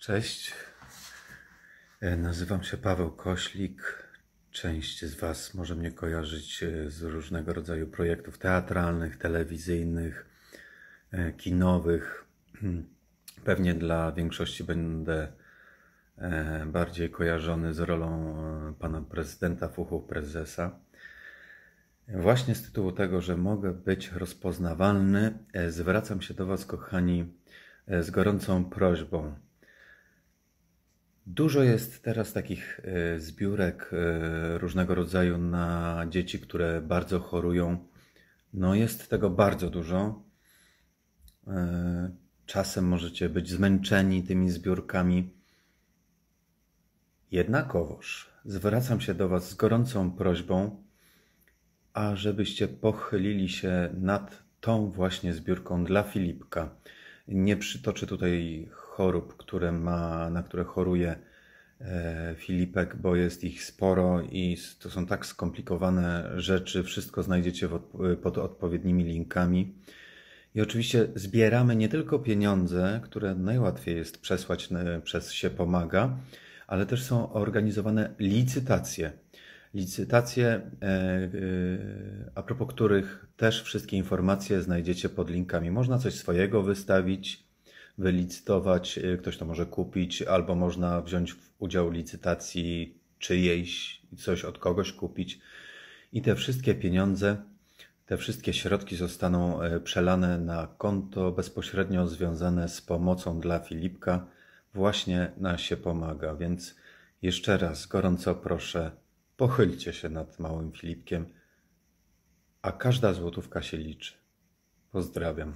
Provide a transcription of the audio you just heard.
Cześć. E, nazywam się Paweł Koślik. Część z Was może mnie kojarzyć e, z różnego rodzaju projektów teatralnych, telewizyjnych, e, kinowych. Pewnie dla większości będę bardziej kojarzony z rolą pana prezydenta Fuchu, prezesa. Właśnie z tytułu tego, że mogę być rozpoznawalny, zwracam się do Was, kochani, z gorącą prośbą Dużo jest teraz takich e, zbiórek e, różnego rodzaju na dzieci, które bardzo chorują. No jest tego bardzo dużo. E, czasem możecie być zmęczeni tymi zbiórkami. Jednakowoż zwracam się do Was z gorącą prośbą, ażebyście pochylili się nad tą właśnie zbiórką dla Filipka. Nie przytoczę tutaj chorób, które ma, na które choruje e, Filipek, bo jest ich sporo i to są tak skomplikowane rzeczy. Wszystko znajdziecie pod odpowiednimi linkami. I oczywiście zbieramy nie tylko pieniądze, które najłatwiej jest przesłać e, przez się pomaga, ale też są organizowane licytacje. Licytacje, e, e, a propos których też wszystkie informacje znajdziecie pod linkami. Można coś swojego wystawić, wylicytować, e, ktoś to może kupić, albo można wziąć udział w licytacji czyjejś, coś od kogoś kupić. I te wszystkie pieniądze, te wszystkie środki zostaną przelane na konto bezpośrednio związane z pomocą dla Filipka. Właśnie na się pomaga, więc jeszcze raz gorąco proszę Pochylcie się nad małym Filipkiem, a każda złotówka się liczy. Pozdrawiam.